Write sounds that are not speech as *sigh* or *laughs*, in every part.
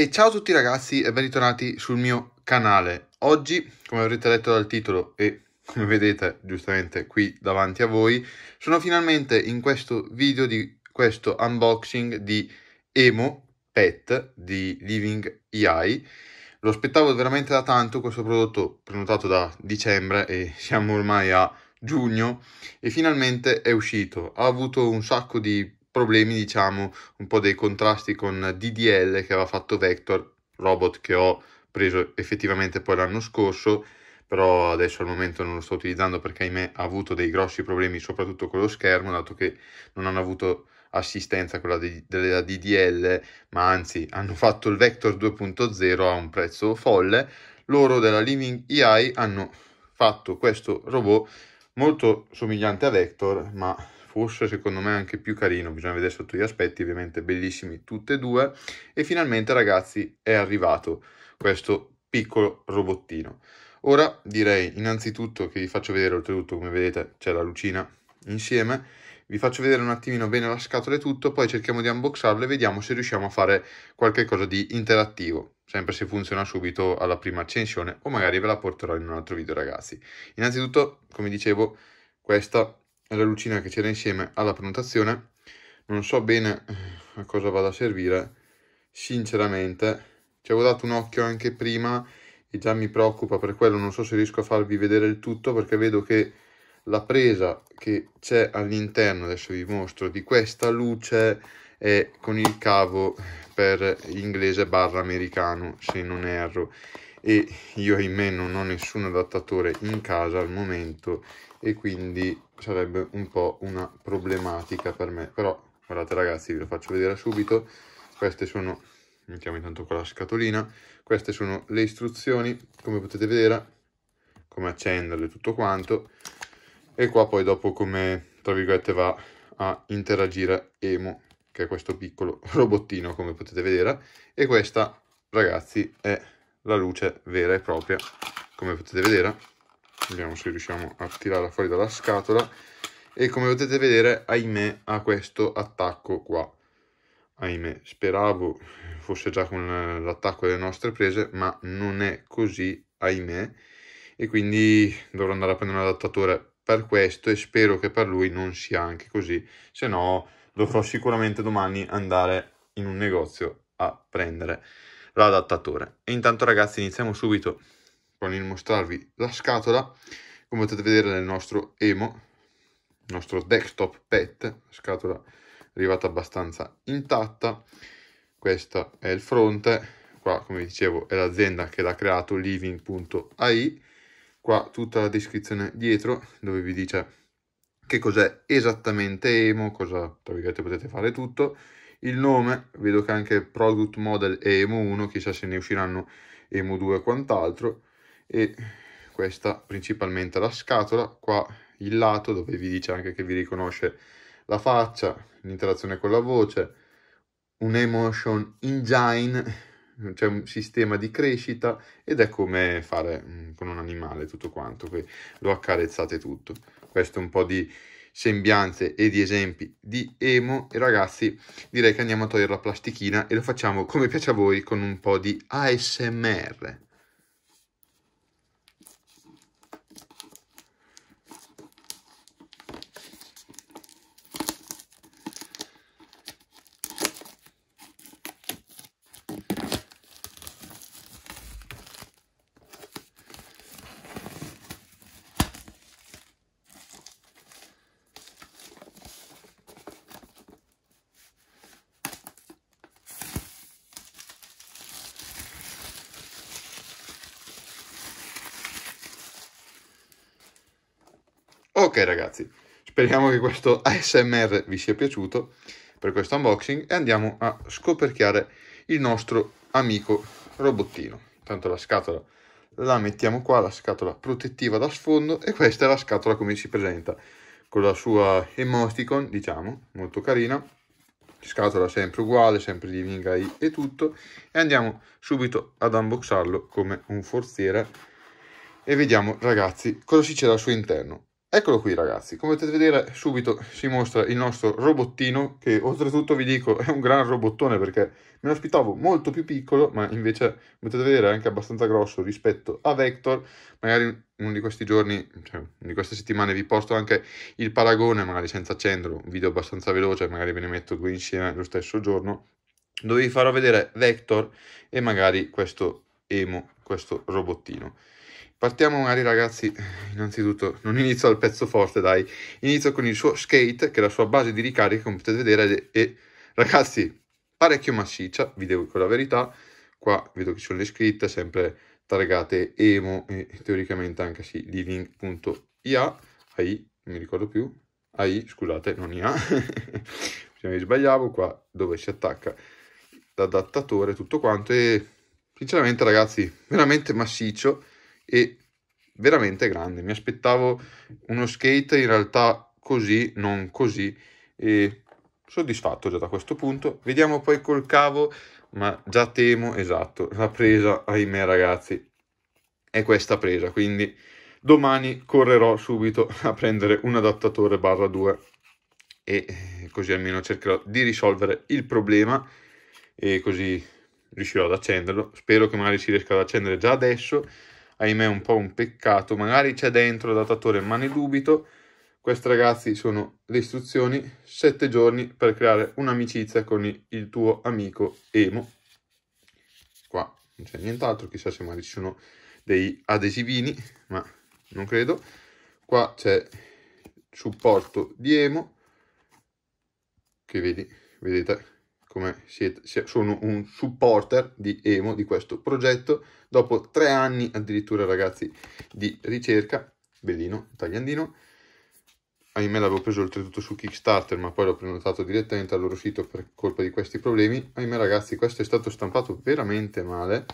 E ciao a tutti ragazzi e ben ritornati sul mio canale. Oggi, come avrete letto dal titolo e come vedete giustamente qui davanti a voi, sono finalmente in questo video di questo unboxing di Emo Pet di Living AI. Lo aspettavo veramente da tanto questo prodotto prenotato da dicembre e *laughs* siamo ormai a giugno e finalmente è uscito. Ha avuto un sacco di problemi, diciamo, un po' dei contrasti con DDL che aveva fatto Vector, robot che ho preso effettivamente poi l'anno scorso, però adesso al momento non lo sto utilizzando perché ahimè ha avuto dei grossi problemi soprattutto con lo schermo, dato che non hanno avuto assistenza quella di, della DDL, ma anzi hanno fatto il Vector 2.0 a un prezzo folle. Loro della Living AI hanno fatto questo robot molto somigliante a Vector, ma forse secondo me anche più carino, bisogna vedere sotto gli aspetti, ovviamente bellissimi tutti e due. E finalmente ragazzi è arrivato questo piccolo robottino. Ora direi innanzitutto che vi faccio vedere, oltretutto come vedete c'è la lucina insieme, vi faccio vedere un attimino bene la scatola e tutto, poi cerchiamo di unboxarlo e vediamo se riusciamo a fare qualche cosa di interattivo, sempre se funziona subito alla prima accensione o magari ve la porterò in un altro video ragazzi. Innanzitutto, come dicevo, questa la lucina che c'era insieme alla prenotazione. Non so bene eh, a cosa vada a servire, sinceramente. Ci avevo dato un occhio anche prima e già mi preoccupa per quello, non so se riesco a farvi vedere il tutto perché vedo che la presa che c'è all'interno, adesso vi mostro, di questa luce è con il cavo per inglese barra americano, se non erro e io ahimè non ho nessun adattatore in casa al momento e quindi sarebbe un po' una problematica per me però guardate ragazzi ve lo faccio vedere subito queste sono mettiamo intanto qua la scatolina queste sono le istruzioni come potete vedere come accenderle tutto quanto e qua poi dopo come tra virgolette va a interagire Emo che è questo piccolo robottino come potete vedere e questa ragazzi è la luce vera e propria come potete vedere vediamo se riusciamo a tirarla fuori dalla scatola e come potete vedere ahimè ha questo attacco qua ahimè speravo fosse già con eh, l'attacco delle nostre prese ma non è così ahimè e quindi dovrò andare a prendere un adattatore per questo e spero che per lui non sia anche così se no dovrò sicuramente domani andare in un negozio a prendere l'adattatore. E intanto ragazzi iniziamo subito con il mostrarvi la scatola, come potete vedere nel nostro emo, il nostro desktop PET, la scatola è arrivata abbastanza intatta, questo è il fronte, qua come dicevo è l'azienda che l'ha creato, living.ai, qua tutta la descrizione dietro dove vi dice che cos'è esattamente emo, cosa tra potete fare tutto, il nome, vedo che anche Product Model è EMU 1, chissà se ne usciranno EMU 2 e quant'altro. E questa principalmente la scatola, qua il lato dove vi dice anche che vi riconosce la faccia, l'interazione con la voce, un emotion engine, c'è un sistema di crescita ed è come fare mm, con un animale tutto quanto, lo accarezzate tutto. Questo è un po' di sembianze e di esempi di emo e ragazzi direi che andiamo a togliere la plastichina e lo facciamo come piace a voi con un po' di ASMR. Ok ragazzi, speriamo che questo ASMR vi sia piaciuto per questo unboxing e andiamo a scoperchiare il nostro amico robottino. Intanto la scatola la mettiamo qua, la scatola protettiva da sfondo e questa è la scatola come si presenta con la sua emoticon, diciamo, molto carina. Scatola sempre uguale, sempre di Vingai e tutto. E andiamo subito ad unboxarlo come un forziere e vediamo ragazzi cosa si c'è al suo interno. Eccolo qui ragazzi, come potete vedere subito si mostra il nostro robottino che oltretutto vi dico è un gran robottone perché me lo aspettavo molto più piccolo ma invece potete vedere è anche abbastanza grosso rispetto a Vector, magari uno di questi giorni, cioè di queste settimane vi posto anche il paragone magari senza accenderlo, un video abbastanza veloce, magari ve ne metto due insieme lo stesso giorno dove vi farò vedere Vector e magari questo Emo questo robottino. Partiamo magari ragazzi, innanzitutto non inizio al pezzo forte dai, inizio con il suo skate che è la sua base di ricarica come potete vedere e ragazzi parecchio massiccia, vi devo dire la verità, qua vedo che ci sono le scritte sempre targate emo e teoricamente anche sì living.ia, AI, non mi ricordo più, AI scusate non IA, *laughs* se mi sbagliavo qua dove si attacca l'adattatore tutto quanto e sinceramente ragazzi, veramente massiccio e veramente grande. Mi aspettavo uno skate in realtà così, non così, e soddisfatto già da questo punto. Vediamo poi col cavo, ma già temo, esatto, la presa, ahimè ragazzi, è questa presa, quindi domani correrò subito a prendere un adattatore barra 2 e così almeno cercherò di risolvere il problema e così riuscirò ad accenderlo. Spero che magari si riesca ad accendere già adesso. Ahimè, un po' un peccato. Magari c'è dentro l'adattatore, ma ne dubito. Queste ragazzi sono le istruzioni, 7 giorni per creare un'amicizia con il tuo amico Emo. Qua non c'è nient'altro, chissà se magari ci sono dei adesivini, ma non credo. Qua c'è supporto di Emo, che vedi, vedete, come siete, sono un supporter di Emo di questo progetto, dopo tre anni addirittura ragazzi di ricerca, bellino, tagliandino, ahimè l'avevo preso oltretutto su Kickstarter ma poi l'ho prenotato direttamente al loro sito per colpa di questi problemi, ahimè ragazzi questo è stato stampato veramente male,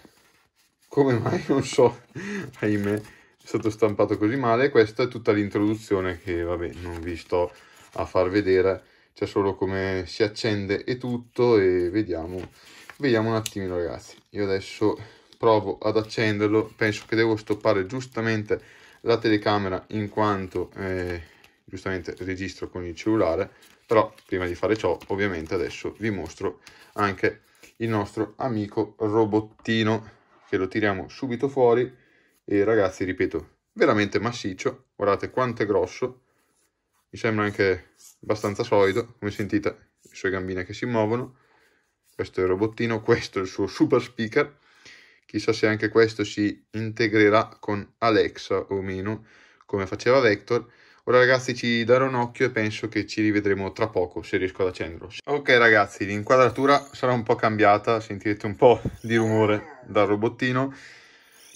come mai non so, *laughs* ahimè è stato stampato così male, questa è tutta l'introduzione che vabbè non vi sto a far vedere, c'è solo come si accende e tutto e vediamo, vediamo un attimino ragazzi. Io adesso provo ad accenderlo, penso che devo stoppare giustamente la telecamera in quanto eh, giustamente registro con il cellulare, però prima di fare ciò ovviamente adesso vi mostro anche il nostro amico robottino che lo tiriamo subito fuori e ragazzi ripeto veramente massiccio guardate quanto è grosso mi sembra anche abbastanza solido, come sentite le sue gambine che si muovono, questo è il robottino, questo è il suo super speaker, chissà se anche questo si integrerà con Alexa o meno, come faceva Vector, Ora ragazzi ci darò un occhio e penso che ci rivedremo tra poco se riesco ad accenderlo. Ok ragazzi, l'inquadratura sarà un po' cambiata, sentirete un po' di rumore dal robottino.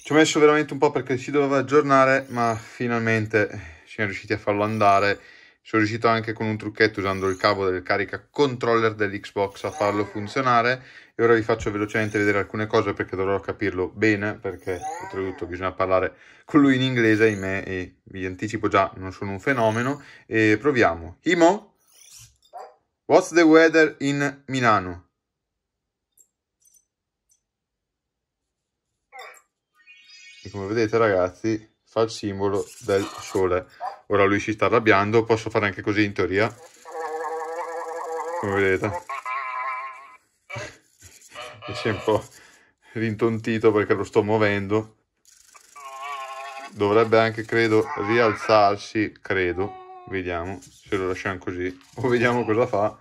Ci ho messo veramente un po' perché si doveva aggiornare, ma finalmente siamo riusciti a farlo andare sono riuscito anche con un trucchetto usando il cavo del carica controller dell'Xbox a farlo funzionare e ora vi faccio velocemente vedere alcune cose perché dovrò capirlo bene perché oltretutto bisogna parlare con lui in inglese, ahimè, e vi anticipo già, non sono un fenomeno. E proviamo. Imo, what's the weather in Milano? E come vedete ragazzi fa il simbolo del sole. Ora lui si sta arrabbiando, posso fare anche così in teoria. Come vedete. E si è un po' rintontito perché lo sto muovendo. Dovrebbe anche, credo, rialzarsi, credo. Vediamo se lo lasciamo così o vediamo cosa fa.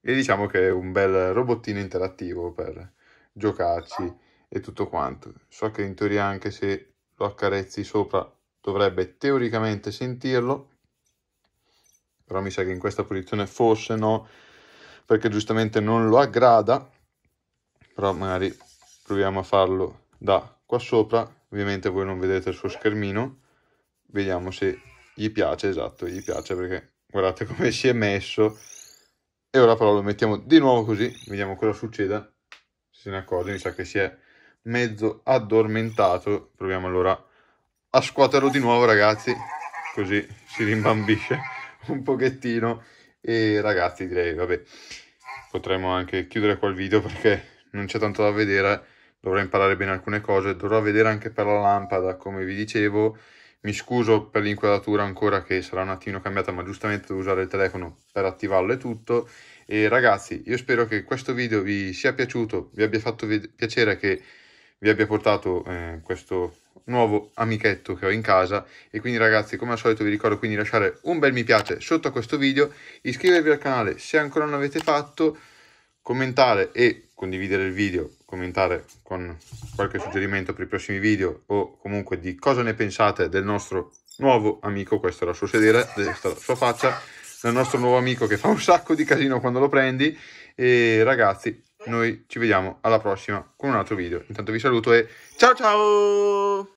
E diciamo che è un bel robottino interattivo per giocarci e tutto quanto. So che in teoria anche se lo accarezzi sopra dovrebbe teoricamente sentirlo però mi sa che in questa posizione forse no perché giustamente non lo aggrada però magari proviamo a farlo da qua sopra ovviamente voi non vedete il suo schermino vediamo se gli piace esatto gli piace perché guardate *laughs* come si è messo e ora però lo mettiamo di nuovo così vediamo cosa succede se ne accorge mi sa che si è mezzo addormentato. Proviamo allora a scuoterlo di nuovo, ragazzi, così si rimbambisce *laughs* un pochettino. E ragazzi, direi, vabbè, potremmo anche chiudere qua il video perché non c'è tanto da vedere. Dovrò imparare bene alcune cose, dovrò vedere anche per la lampada, come vi dicevo. Mi scuso per l'inquadratura ancora che sarà un attimo cambiata, ma giustamente devo usare il telefono per attivarlo e tutto. E ragazzi, io spero che questo video vi sia piaciuto, vi abbia fatto piacere che vi abbia portato eh, questo nuovo amichetto che ho in casa e quindi ragazzi come al solito vi ricordo quindi lasciare un bel mi piace sotto a questo video iscrivervi al canale se ancora non l'avete fatto commentare e condividere il video commentare con qualche suggerimento per i prossimi video o comunque di cosa ne pensate del nostro nuovo amico questo era il suo sedere questa è la sua faccia del nostro nuovo amico che fa un sacco di casino quando lo prendi e ragazzi noi ci vediamo alla prossima con un altro video. Intanto vi saluto e ciao ciao!